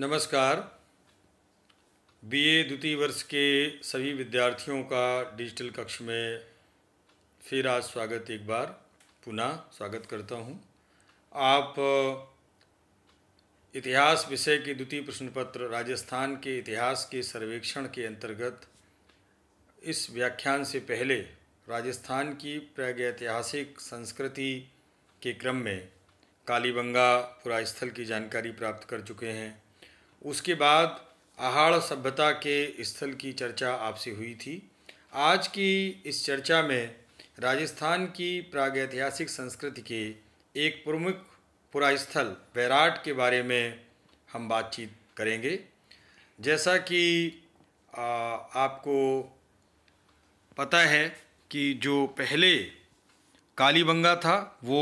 नमस्कार बीए द्वितीय वर्ष के सभी विद्यार्थियों का डिजिटल कक्ष में फिर आज स्वागत एक बार पुनः स्वागत करता हूं। आप इतिहास विषय के द्वितीय प्रश्न पत्र राजस्थान के इतिहास के सर्वेक्षण के अंतर्गत इस व्याख्यान से पहले राजस्थान की प्रागैतिहासिक संस्कृति के क्रम में कालीबंगा पुरास्थल की जानकारी प्राप्त कर चुके हैं उसके बाद आहाड़ सभ्यता के स्थल की चर्चा आपसे हुई थी आज की इस चर्चा में राजस्थान की प्रागैतिहासिक संस्कृति के एक प्रमुख पुरास्थल वैराट के बारे में हम बातचीत करेंगे जैसा कि आपको पता है कि जो पहले कालीबंगा था वो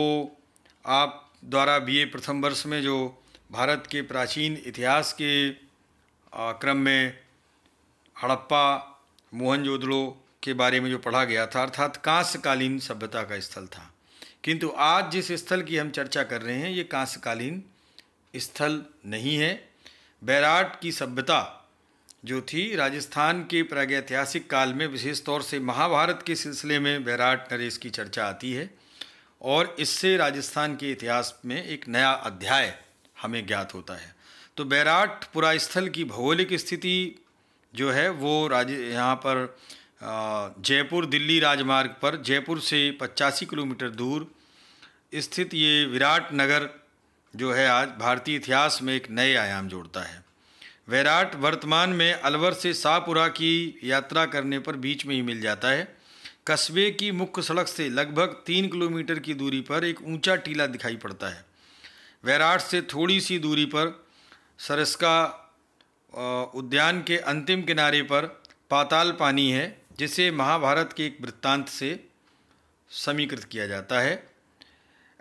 आप द्वारा बीए प्रथम वर्ष में जो भारत के प्राचीन इतिहास के क्रम में हड़प्पा मोहनजोदड़ो के बारे में जो पढ़ा गया था अर्थात कांस्यकालीन सभ्यता का स्थल था किंतु आज जिस स्थल की हम चर्चा कर रहे हैं ये कांस्यकालीन स्थल नहीं है बैराट की सभ्यता जो थी राजस्थान के प्रागैतिहासिक काल में विशेष तौर से महाभारत के सिलसिले में बैराट नरेश की चर्चा आती है और इससे राजस्थान के इतिहास में एक नया अध्याय हमें ज्ञात होता है तो बैराट स्थल की भौगोलिक स्थिति जो है वो राज यहाँ पर जयपुर दिल्ली राजमार्ग पर जयपुर से पचासी किलोमीटर दूर स्थित ये विराट नगर जो है आज भारतीय इतिहास में एक नए आयाम जोड़ता है वैराट वर्तमान में अलवर से शाहपुरा की यात्रा करने पर बीच में ही मिल जाता है कस्बे की मुख्य सड़क से लगभग तीन किलोमीटर की दूरी पर एक ऊंचा टीला दिखाई पड़ता है वैराट से थोड़ी सी दूरी पर सरसका उद्यान के अंतिम किनारे पर पाताल पानी है जिसे महाभारत के एक वृत्तांत से समीकृत किया जाता है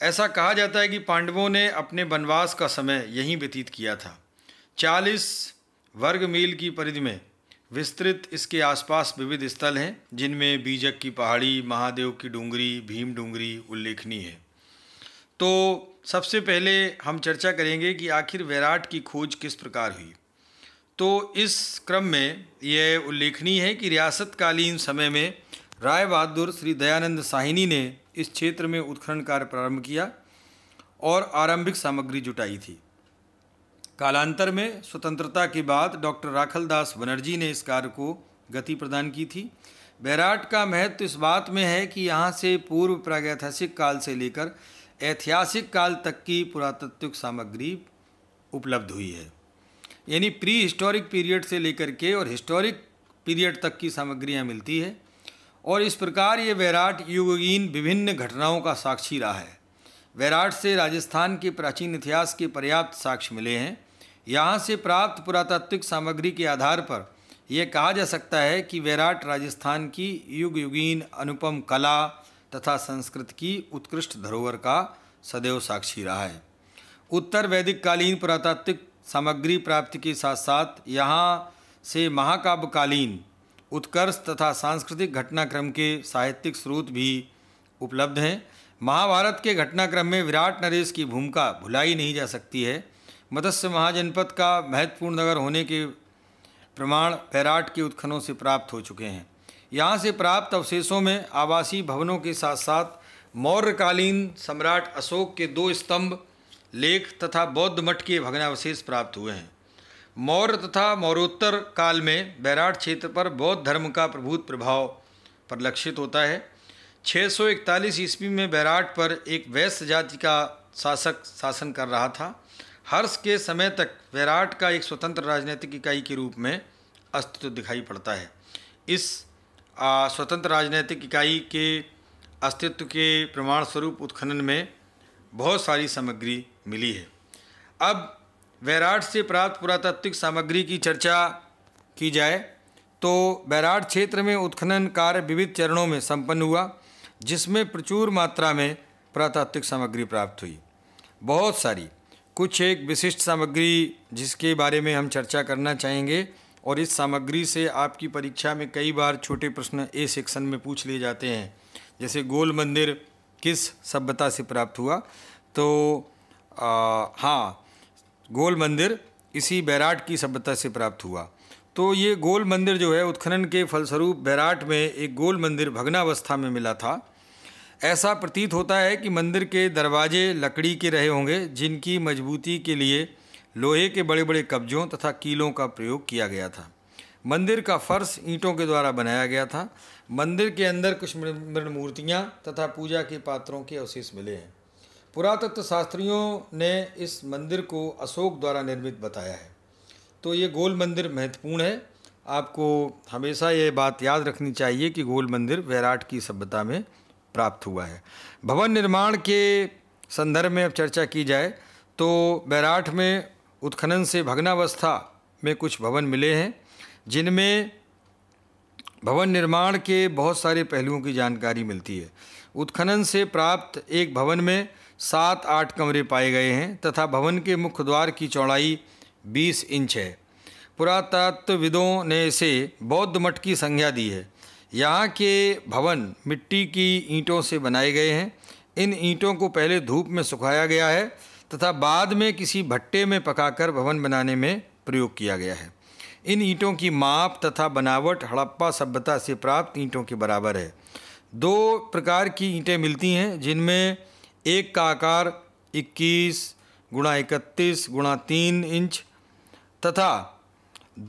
ऐसा कहा जाता है कि पांडवों ने अपने वनवास का समय यहीं व्यतीत किया था 40 वर्ग मील की परिधि में विस्तृत इसके आसपास विविध स्थल हैं जिनमें बीजक की पहाड़ी महादेव की डूंगरी भीम डूंगरी उल्लेखनीय है तो सबसे पहले हम चर्चा करेंगे कि आखिर वैराट की खोज किस प्रकार हुई तो इस क्रम में यह उल्लेखनीय है कि रियासतकालीन समय में राय बहादुर श्री दयानंद साहिनी ने इस क्षेत्र में उत्खनन कार्य प्रारंभ किया और आरंभिक सामग्री जुटाई थी कालांतर में स्वतंत्रता के बाद डॉक्टर राखलदास बनर्जी ने इस कार्य को गति प्रदान की थी बैराट का महत्व इस बात में है कि यहाँ से पूर्व प्रागैतिहासिक काल से लेकर ऐतिहासिक काल तक की पुरातत्विक सामग्री उपलब्ध हुई है यानी प्री हिस्टोरिक पीरियड से लेकर के और हिस्टोरिक पीरियड तक की सामग्रियाँ मिलती है और इस प्रकार ये वैराट युगीन विभिन्न घटनाओं का साक्षी रहा है वैराट से राजस्थान के प्राचीन इतिहास के पर्याप्त साक्ष्य मिले हैं यहाँ से प्राप्त पुरातात्विक सामग्री के आधार पर यह कहा जा सकता है कि वैराट राजस्थान की युग युगीन अनुपम कला तथा संस्कृत की उत्कृष्ट धरोहर का सदैव साक्षी रहा है उत्तर वैदिक कालीन पुरातात्विक सामग्री प्राप्ति के साथ साथ यहाँ से महाकाव्यकालीन उत्कर्ष तथा सांस्कृतिक घटनाक्रम के साहित्यिक स्रोत भी उपलब्ध हैं महाभारत के घटनाक्रम में विराट नरेश की भूमिका भुलाई नहीं जा सकती है मत्स्य महाजनपद का महत्वपूर्ण नगर होने के प्रमाण पैराट के उत्खनों से प्राप्त हो चुके हैं यहाँ से प्राप्त अवशेषों में आवासीय भवनों के साथ साथ मौर्यकालीन सम्राट अशोक के दो स्तंभ लेख तथा बौद्ध मठ के भग्नावशेष प्राप्त हुए हैं मौर्य तथा मौर्योत्तर काल में बैराट क्षेत्र पर बौद्ध धर्म का प्रभुत प्रभाव परिलक्षित होता है 641 ईस्वी में बैराट पर एक वैश्य जाति का शासक शासन कर रहा था हर्ष के समय तक वैराट का एक स्वतंत्र राजनीतिक इकाई के रूप में अस्तित्व दिखाई पड़ता है इस स्वतंत्र राजनैतिक इकाई के अस्तित्व के प्रमाण स्वरूप उत्खनन में बहुत सारी सामग्री मिली है अब वैराट से प्राप्त पुरातात्विक सामग्री की चर्चा की जाए तो बैराट क्षेत्र में उत्खनन कार्य विविध चरणों में संपन्न हुआ जिसमें प्रचुर मात्रा में पुरातात्विक सामग्री प्राप्त हुई बहुत सारी कुछ एक विशिष्ट सामग्री जिसके बारे में हम चर्चा करना चाहेंगे और इस सामग्री से आपकी परीक्षा में कई बार छोटे प्रश्न ए सेक्शन में पूछ लिए जाते हैं जैसे गोल मंदिर किस सभ्यता से प्राप्त हुआ तो आ, हाँ गोल मंदिर इसी बैराट की सभ्यता से प्राप्त हुआ तो ये गोल मंदिर जो है उत्खनन के फलस्वरूप बैराट में एक गोल मंदिर भग्नावस्था में मिला था ऐसा प्रतीत होता है कि मंदिर के दरवाजे लकड़ी के रहे होंगे जिनकी मजबूती के लिए लोहे के बड़े बड़े कब्जों तथा कीलों का प्रयोग किया गया था मंदिर का फर्श ईंटों के द्वारा बनाया गया था मंदिर के अंदर कुछ मृण मूर्तियाँ तथा पूजा के पात्रों के अवशेष मिले हैं पुरातत्व शास्त्रियों ने इस मंदिर को अशोक द्वारा निर्मित बताया है तो ये गोल मंदिर महत्वपूर्ण है आपको हमेशा ये बात याद रखनी चाहिए कि गोल मंदिर वैराट की सभ्यता में प्राप्त हुआ है भवन निर्माण के संदर्भ में अब चर्चा की जाए तो बैराठ में उत्खनन से भग्नावस्था में कुछ भवन मिले हैं जिनमें भवन निर्माण के बहुत सारे पहलुओं की जानकारी मिलती है उत्खनन से प्राप्त एक भवन में सात आठ कमरे पाए गए हैं तथा भवन के मुख्य द्वार की चौड़ाई बीस इंच है पुरातत्वविदों ने इसे बौद्ध मठ की संज्ञा दी है यहाँ के भवन मिट्टी की ईंटों से बनाए गए हैं इन ईंटों को पहले धूप में सुखाया गया है तथा बाद में किसी भट्टे में पकाकर भवन बनाने में प्रयोग किया गया है इन ईंटों की माप तथा बनावट हड़प्पा सभ्यता से प्राप्त ईंटों के बराबर है दो प्रकार की ईंटें मिलती हैं जिनमें एक का आकार 21 गुणा इकतीस गुणा तीन इंच तथा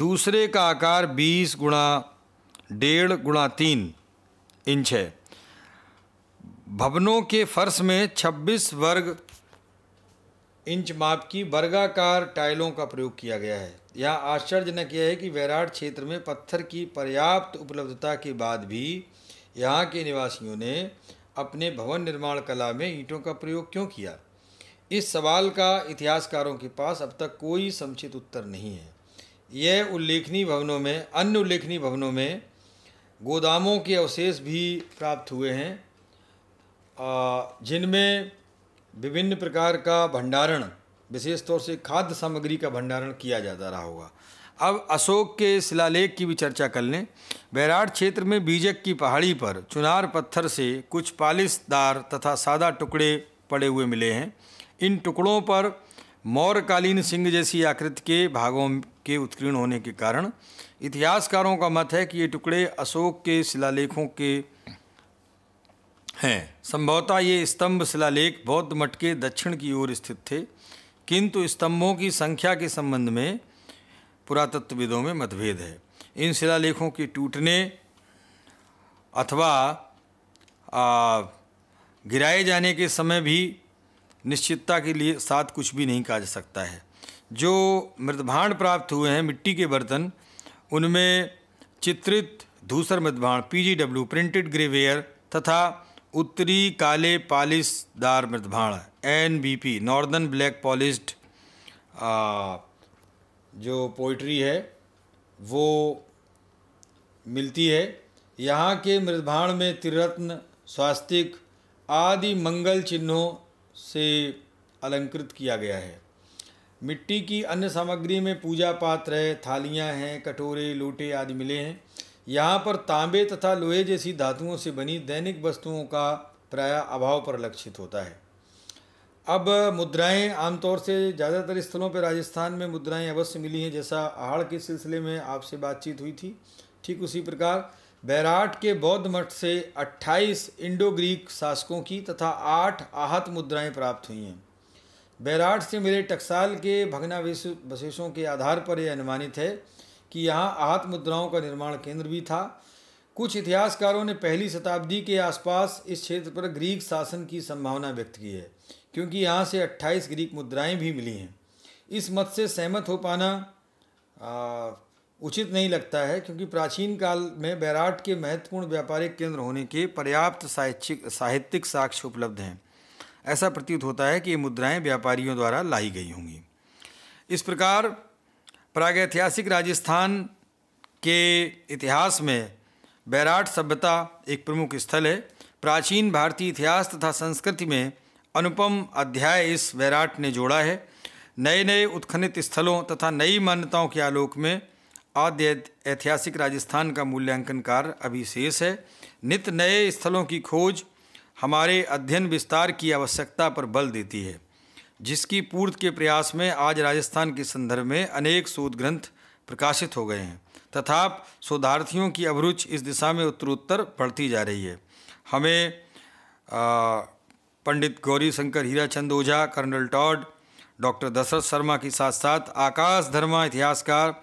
दूसरे का आकार 20 गुणा डेढ़ गुणा तीन इंच है भवनों के फर्श में 26 वर्ग इंच माप की वर्गाकार टाइलों का प्रयोग किया गया है यह आश्चर्यजनक यह है कि वैराट क्षेत्र में पत्थर की पर्याप्त उपलब्धता के बाद भी यहाँ के निवासियों ने अपने भवन निर्माण कला में ईंटों का प्रयोग क्यों किया इस सवाल का इतिहासकारों के पास अब तक कोई समुचित उत्तर नहीं है यह उल्लेखनीय भवनों में अन्य उल्लेखनीय भवनों में गोदामों के अवशेष भी प्राप्त हुए हैं जिनमें विभिन्न प्रकार का भंडारण विशेष तौर से खाद्य सामग्री का भंडारण किया जाता रहा होगा अब अशोक के शिलालेख की भी चर्चा कर लें बैराट क्षेत्र में बीजक की पहाड़ी पर चुनार पत्थर से कुछ पालिशदार तथा सादा टुकड़े पड़े हुए मिले हैं इन टुकड़ों पर मौर्यकालीन सिंह जैसी आकृति के भागों के उत्कीर्ण होने के कारण इतिहासकारों का मत है कि ये टुकड़े अशोक के शिलालेखों के हैं संभवतः ये स्तंभ शिलालेख बौद्ध मठ के दक्षिण की ओर स्थित थे किंतु स्तंभों की संख्या के संबंध में पुरातत्वविदों में मतभेद है इन शिलालेखों के टूटने अथवा गिराए जाने के समय भी निश्चितता के लिए साथ कुछ भी नहीं कहा जा सकता है जो मृतभाण प्राप्त हुए हैं मिट्टी के बर्तन उनमें चित्रित P G PGW printed greyware तथा उत्तरी काले पॉलिशदार मृदभाण N B P northern black polish जो पोइट्री है वो मिलती है यहाँ के मृदभाण में त्रिरत्न स्वास्तिक आदि मंगल चिन्हों से अलंकृत किया गया है मिट्टी की अन्य सामग्री में पूजा पात्र है थालियाँ हैं कटोरे लोटे आदि मिले हैं यहाँ पर तांबे तथा लोहे जैसी धातुओं से बनी दैनिक वस्तुओं का प्राय अभाव पर लक्षित होता है अब मुद्राएं आमतौर से ज़्यादातर स्थलों पर राजस्थान में मुद्राएं अवश्य मिली हैं जैसा आहाड़ के सिलसिले में आपसे बातचीत हुई थी ठीक उसी प्रकार बैराट के बौद्ध मठ से 28 इंडो ग्रीक शासकों की तथा आठ आहत मुद्राएं प्राप्त हुई हैं बैराट से मिले टक्साल के भगना वशेषों के आधार पर यह अनुमानित है कि यहाँ आहत मुद्राओं का निर्माण केंद्र भी था कुछ इतिहासकारों ने पहली शताब्दी के आसपास इस क्षेत्र पर ग्रीक शासन की संभावना व्यक्त की है क्योंकि यहाँ से 28 ग्रीक मुद्राएं भी मिली हैं इस मत से सहमत हो पाना आ, उचित नहीं लगता है क्योंकि प्राचीन काल में बैराट के महत्वपूर्ण व्यापारिक केंद्र होने के पर्याप्त साहित्यिक साहित्यिक साक्ष्य उपलब्ध हैं ऐसा प्रतीत होता है कि ये मुद्राएं व्यापारियों द्वारा लाई गई होंगी इस प्रकार प्रागैतिहासिक राजस्थान के इतिहास में बैराट सभ्यता एक प्रमुख स्थल है प्राचीन भारतीय इतिहास तथा संस्कृति में अनुपम अध्याय इस बैराट ने जोड़ा है नए नए उत्खनित स्थलों तथा नई मान्यताओं के आलोक में आद्य ऐतिहासिक राजस्थान का मूल्यांकन कार्य अभी शेष है नित नए स्थलों की खोज हमारे अध्ययन विस्तार की आवश्यकता पर बल देती है जिसकी पूर्त के प्रयास में आज राजस्थान के संदर्भ में अनेक शोध ग्रंथ प्रकाशित हो गए हैं तथा शोधार्थियों की अभिरुचि इस दिशा में उत्तरोत्तर बढ़ती जा रही है हमें आ, Pandit Gauri Shankar Hirachand Ojha colonel Tod doctor Dasharath Sharma के साथ साथ आकाश धर्मा इतिहासकार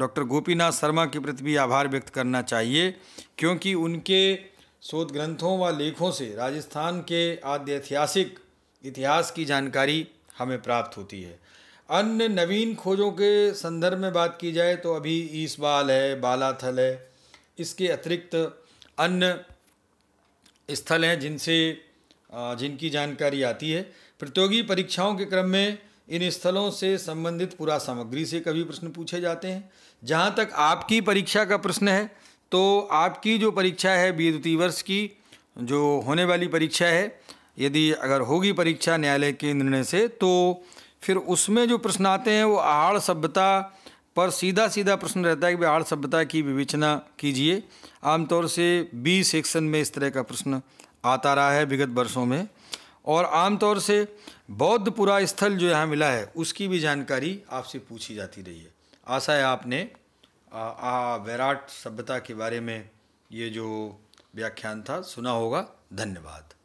डॉक्टर गोपीनाथ शर्मा के प्रति भी आभार व्यक्त करना चाहिए क्योंकि उनके शोध ग्रंथों व लेखों से राजस्थान के आद्य ऐतिहासिक इतिहास की जानकारी हमें प्राप्त होती है अन्य नवीन खोजों के संदर्भ में बात की जाए तो अभी ईसबाल है बालाथल है इसके अतिरिक्त अन्य स्थल हैं जिनसे जिनकी जानकारी आती है प्रतियोगी परीक्षाओं के क्रम में इन स्थलों से संबंधित पूरा सामग्री से कभी प्रश्न पूछे जाते हैं जहाँ तक आपकी परीक्षा का प्रश्न है तो आपकी जो परीक्षा है बी वर्ष की जो होने वाली परीक्षा है यदि अगर होगी परीक्षा न्यायालय के निर्णय से तो फिर उसमें जो प्रश्न आते हैं वो आहाड़ सभ्यता पर सीधा सीधा प्रश्न रहता है कि आहाड़ सभ्यता की विवेचना कीजिए आमतौर से बी सेक्शन में इस तरह का प्रश्न आता रहा है विगत वर्षों में और आमतौर से बौद्ध पुरा स्थल जो यहाँ मिला है उसकी भी जानकारी आपसे पूछी जाती रही है आशा है आपने वैराट सभ्यता के बारे में ये जो व्याख्यान था सुना होगा धन्यवाद